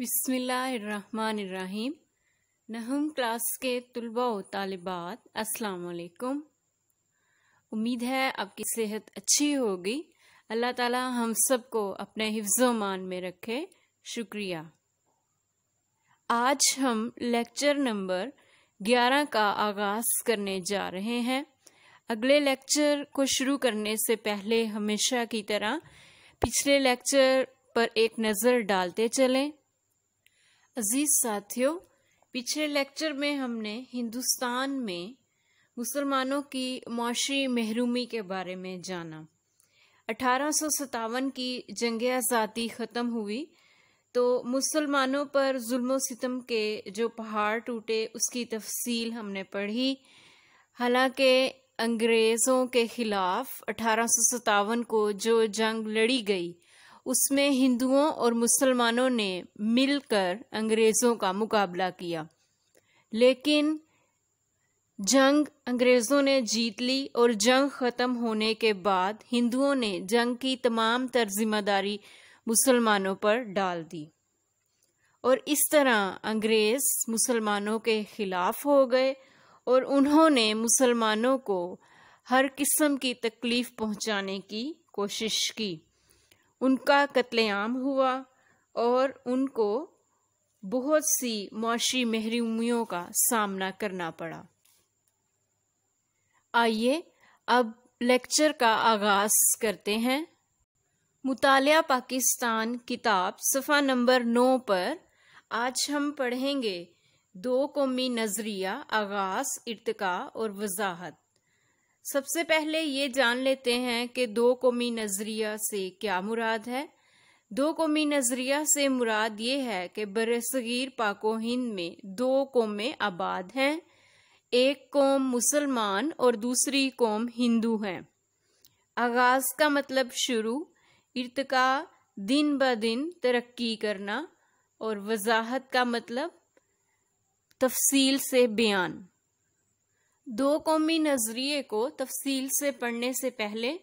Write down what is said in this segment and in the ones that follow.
बिसमीम नहम क्लास के तलबा व तालिबात असलकुम उम्मीद है आपकी सेहत अच्छी होगी अल्लाह ताला हम सबको अपने हिफ्ज़ोमान में रखे शुक्रिया आज हम लेक्चर नंबर 11 का आगाज़ करने जा रहे हैं अगले लेक्चर को शुरू करने से पहले हमेशा की तरह पिछले लेक्चर पर एक नज़र डालते चलें अजीज साथियों पिछले लेक्चर में हमने हिंदुस्तान में मुसलमानों की माशी महरूमी के बारे में जाना अठारह की जंग आज़ादी ख़त्म हुई तो मुसलमानों पर जुल्म सितम के जो पहाड़ टूटे उसकी तफसील हमने पढ़ी हालांकि अंग्रेज़ों के ख़िलाफ़ अठारह को जो जंग लड़ी गई उसमें हिंदुओं और मुसलमानों ने मिलकर अंग्रेज़ों का मुकाबला किया लेकिन जंग अंग्रेज़ों ने जीत ली और जंग ख़त्म होने के बाद हिंदुओं ने जंग की तमाम तर जिम्मेदारी मुसलमानों पर डाल दी और इस तरह अंग्रेज़ मुसलमानों के ख़िलाफ़ हो गए और उन्होंने मुसलमानों को हर किस्म की तकलीफ़ पहुंचाने की कोशिश की उनका कत्लेआम हुआ और उनको बहुत सी मुशी महरूमियों का सामना करना पड़ा आइए अब लेक्चर का आगाज करते हैं मुताल पाकिस्तान किताब सफ़ा नंबर नौ पर आज हम पढ़ेंगे दो कौमी नज़रिया आगाज इरतका और वजाहत सबसे पहले ये जान लेते हैं कि दो कौमी नज़रिया से क्या मुराद है दो कौमी नज़रिया से मुराद ये है कि बरसगीर पाको हिंद में दो कौमें आबाद हैं एक कौम मुसलमान और दूसरी कौम हिंदू हैं आगाज़ का मतलब शुरू इर्तका दिन ब दिन तरक्की करना और वजाहत का मतलब तफसील से बयान दो कौमी नज़रिए को तफसील से पढ़ने से पहले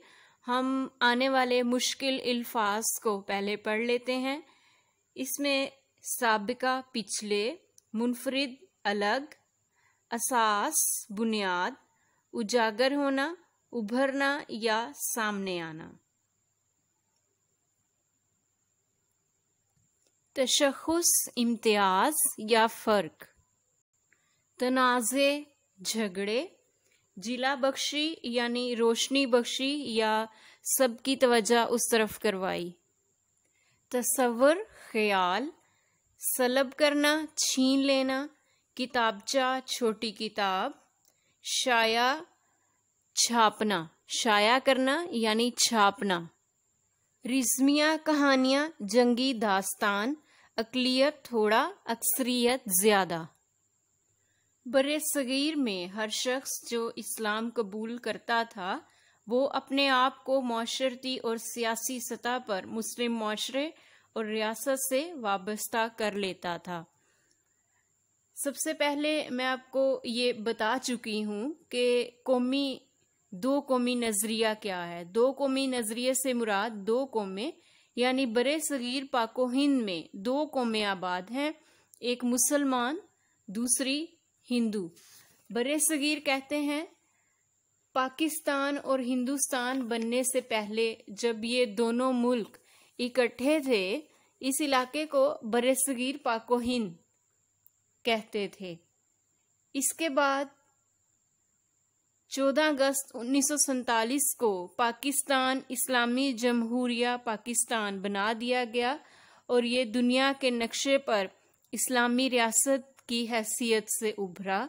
हम आने वाले मुश्किल अल्फाज को पहले पढ़ लेते हैं इसमें सबका पिछले मुनफरद अलग असास बुनियाद उजागर होना उभरना या सामने आना तशखस इम्तियाज या फ़र्क तनाज़ झगड़े जिला बख्शी यानी रोशनी बख्शी या सबकी तवज्जा उस तरफ करवाई तस्वर ख्याल सलब करना छीन लेना किताबचा छोटी किताब शाया छापना शाया करना यानी छापना रिज्मिया कहानियां जंगी दास्तान अकलियत थोड़ा अक्सरियत ज़्यादा बर सग़ीर में हर शख्स जो इस्लाम कबूल करता था वो अपने आप को माशरती और सियासी सतह पर मुस्लिम माशरे और रियासत से वाबस्ता कर लेता था सबसे पहले मैं आपको ये बता चुकी हूँ कि कौमी दो कौमी नज़रिया क्या है दो कौमी नज़रिए से मुराद दो कौमें यानी बर सग़ीर पाको हिंद में दो कौमें आबाद हैं एक मुसलमान दूसरी हिंदू बरे सगीर कहते हैं पाकिस्तान और हिंदुस्तान बनने से पहले जब ये दोनों मुल्क इकट्ठे थे इस इलाके को बरे सगीर पाको हिंद कहते थे इसके बाद 14 अगस्त उन्नीस को पाकिस्तान इस्लामी जमहूरिया पाकिस्तान बना दिया गया और ये दुनिया के नक्शे पर इस्लामी रियासत की हैसियत से उभरा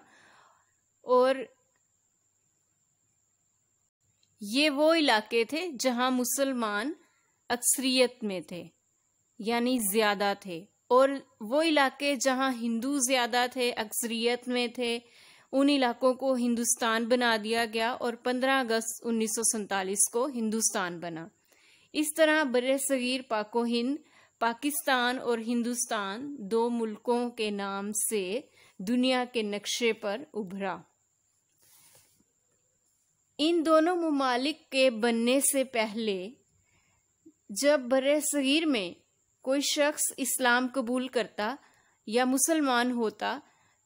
और ये वो इलाके थे जहां मुसलमान अक्सरियत में थे यानी ज़्यादा थे और वो इलाके जहां हिंदू ज़्यादा थे अक्सरियत में थे उन इलाकों को हिंदुस्तान बना दिया गया और 15 अगस्त उन्नीस को हिंदुस्तान बना इस तरह बर सगीर पाको हिंद पाकिस्तान और हिंदुस्तान दो मुल्कों के नाम से दुनिया के नक्शे पर उभरा इन दोनों ममालिक के बनने से पहले जब बर सगीर में कोई शख्स इस्लाम कबूल करता या मुसलमान होता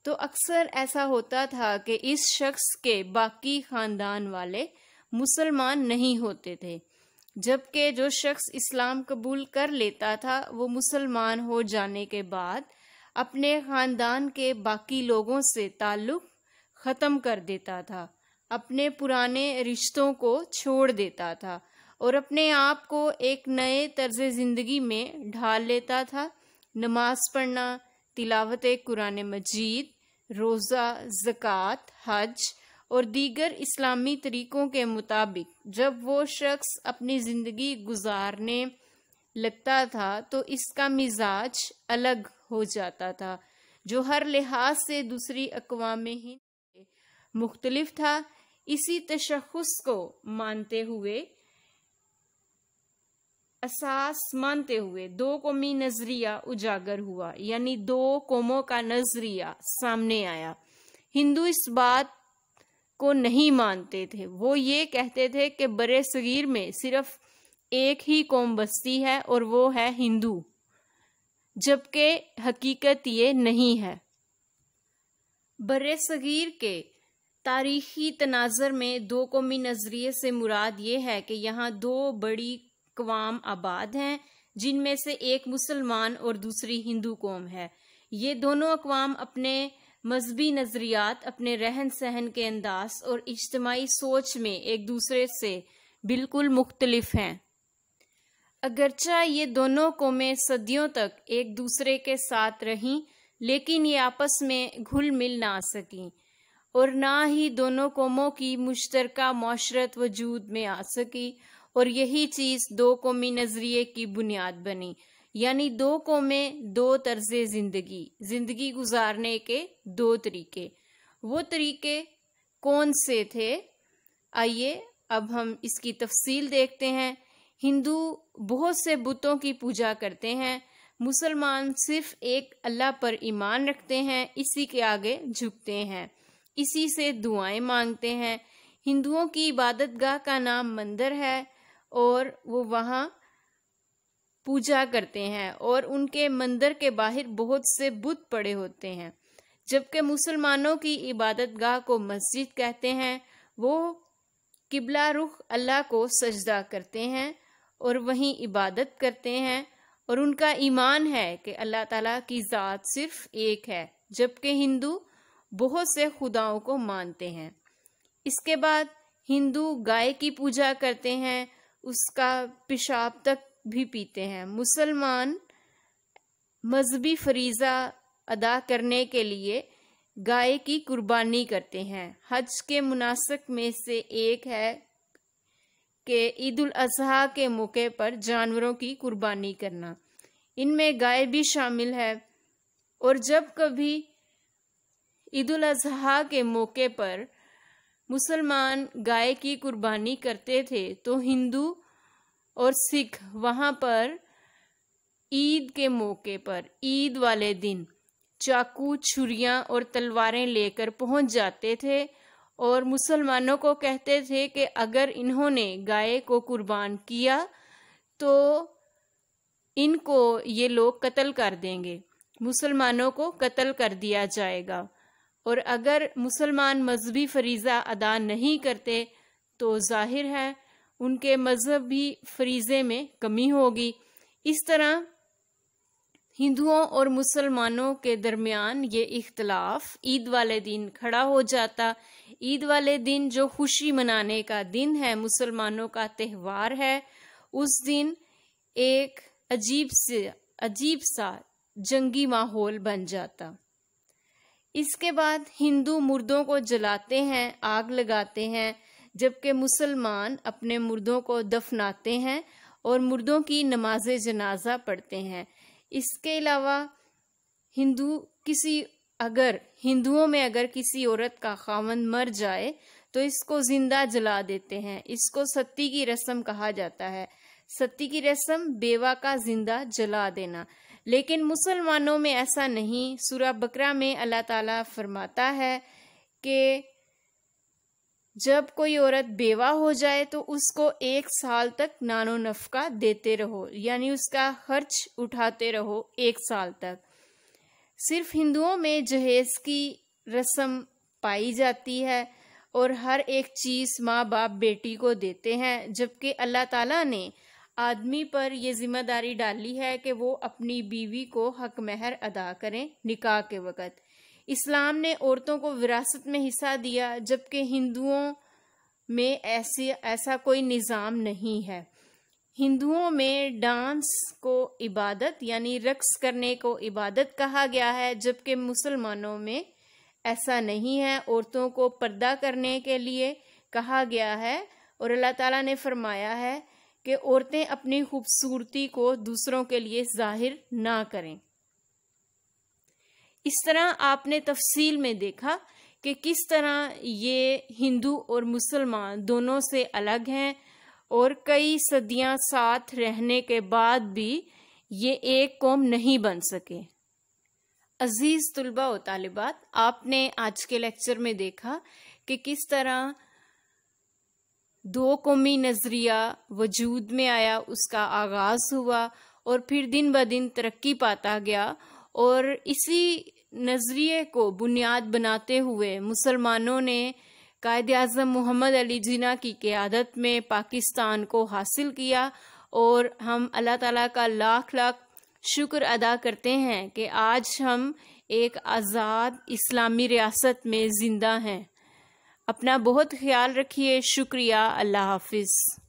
तो अक्सर ऐसा होता था कि इस शख्स के बाकी खानदान वाले मुसलमान नहीं होते थे जबकि जो शख्स इस्लाम कबूल कर लेता था वो मुसलमान हो जाने के बाद अपने ख़ानदान के बाकी लोगों से ताल्लुक़ ख़त्म कर देता था अपने पुराने रिश्तों को छोड़ देता था और अपने आप को एक नए तर्ज ज़िंदगी में ढाल लेता था नमाज पढ़ना तिलावत कुरान मजीद रोज़ा जक़ात हज और दीगर इस्लामी तरीक़ों के मुताबिक जब वो शख्स अपनी ज़िंदगी गुजारने लगता था तो इसका मिजाज अलग हो जाता था जो हर लिहाज से दूसरी अकवाम हिंद मुख्तलफ था इसी तशखस को मानते हुए असास मानते हुए दो कौमी नज़रिया उजागर हुआ यानी दो कौमों का नज़रिया सामने आया हिंदू इस बात को नहीं मानते थे वो ये कहते थे कि बड़े सगीर में सिर्फ एक ही कौम बस्ती है और वो है हिंदू जबकि हकीकत ये नहीं है बर सगीर के तारीखी तनाजर में दो कौमी नज़रिए से मुराद ये है कि यहाँ दो बड़ी कवाम आबाद हैं जिनमें से एक मुसलमान और दूसरी हिंदू कौम है ये दोनों अकवाम अपने मजहबी नज़रियात अपने रहन सहन के अंदाज और इज्तमाही सोच में एक दूसरे से बिल्कुल मुख्तलफ हैं अगरचा ये दोनों कौमें सदियों तक एक दूसरे के साथ रहीं लेकिन ये आपस में घुल मिल ना सकें और ना ही दोनों कौमों की मुश्तर माशरत वजूद में आ सकी और यही चीज़ दो कौमी नज़रिए की बुनियाद बनी यानी दो कौमे दो तर्ज ज़िंदगी ज़िंदगी गुजारने के दो तरीके वो तरीके कौन से थे आइए अब हम इसकी तफसील देखते हैं हिंदू बहुत से बुतों की पूजा करते हैं मुसलमान सिर्फ एक अल्लाह पर ईमान रखते हैं इसी के आगे झुकते हैं इसी से दुआएं मांगते हैं हिंदुओं की इबादत गाह का नाम मंदिर है और वो वहाँ पूजा करते हैं और उनके मंदिर के बाहर बहुत से बुत पड़े होते हैं जबकि मुसलमानों की इबादत गाह को मस्जिद कहते हैं वो किबला रुख अल्लाह को सजदा करते हैं और वहीं इबादत करते हैं और उनका ईमान है कि अल्लाह ताला की ज़ात सिर्फ एक है जबकि हिंदू बहुत से खुदाओं को मानते हैं इसके बाद हिंदू गाय की पूजा करते हैं उसका पेशाब तक भी पीते हैं मुसलमान मजहबी फरीज़ा अदा करने के लिए गाय की कुर्बानी करते हैं हज के मुनासक में से एक है कि ईद उल अजहा के मौके पर जानवरों की कुर्बानी करना इनमें गाय भी शामिल है और जब कभी ईद उल अजहा के मौके पर मुसलमान गाय की कुर्बानी करते थे तो हिंदू और सिख वहाँ पर ईद के मौके पर ईद वाले दिन चाकू छुरियाँ और तलवारें लेकर पहुँच जाते थे और मुसलमानों को कहते थे कि अगर इन्होंने गाय को कुर्बान किया तो इनको ये लोग कत्ल कर देंगे मुसलमानों को कत्ल कर दिया जाएगा और अगर मुसलमान मजहबी फरीज़ा अदा नहीं करते तो जाहिर है उनके मजहबी फरीजे में कमी होगी इस तरह हिंदुओं और मुसलमानों के दरमियान ये इख्तलाफ ईद वाले दिन खड़ा हो जाता ईद वाले दिन जो खुशी मनाने का दिन है मुसलमानों का त्यौहार है उस दिन एक अजीब से अजीब सा जंगी माहौल बन जाता इसके बाद हिंदू मुर्दों को जलाते हैं आग लगाते हैं जबकि मुसलमान अपने मुर्दों को दफनाते हैं और मुर्दों की नमाज जनाजा पढ़ते हैं इसके अलावा हिंदू किसी अगर हिंदुओं में अगर किसी औरत का खावन मर जाए तो इसको जिंदा जला देते हैं इसको सत्ती की रस्म कहा जाता है सती की रस्म बेवा का जिंदा जला देना लेकिन मुसलमानों में ऐसा नहीं सूरा बकरा में अल्लाह ताला फरमाता है कि जब कोई औरत बेवा हो जाए तो उसको एक साल तक नानो नफका देते रहो यानी उसका खर्च उठाते रहो एक साल तक सिर्फ हिंदुओं में जहेज की रस्म पाई जाती है और हर एक चीज़ माँ बाप बेटी को देते हैं जबकि अल्लाह ताला ने आदमी पर यह जिम्मेदारी डाली है कि वो अपनी बीवी को हक महर अदा करें निकाह के वक़्त इस्लाम ने औरतों को विरासत में हिस्सा दिया जबकि हिंदुओं में ऐसे ऐसा कोई निज़ाम नहीं है हिंदुओं में डांस को इबादत यानी रक्स करने को इबादत कहा गया है जबकि मुसलमानों में ऐसा नहीं है औरतों को पर्दा करने के लिए कहा गया है और अल्लाह ताला ने फरमाया है कि औरतें अपनी खूबसूरती को दूसरों के लिए जाहिर ना करें इस तरह आपने तफसील में देखा कि किस तरह ये हिंदू और मुसलमान दोनों से अलग हैं और कई सदियां साथ रहने के बाद भी ये एक कौम नहीं बन सके अजीज़ तलबा और तालिबात आपने आज के लेक्चर में देखा कि किस तरह दो कौमी नज़रिया वजूद में आया उसका आगाज़ हुआ और फिर दिन ब दिन तरक्की पाता गया और इसी नज़रिए को बुनियाद बनाते हुए मुसलमानों ने कायद अजम मोहम्मद अली जिना की क़्यादत में पाकिस्तान को हासिल किया और हम अल्लाह ताला का लाख लाख शुक्र अदा करते हैं कि आज हम एक आज़ाद इस्लामी रियासत में ज़िंदा हैं अपना बहुत ख्याल रखिए शुक्रिया अल्लाह हाफिज़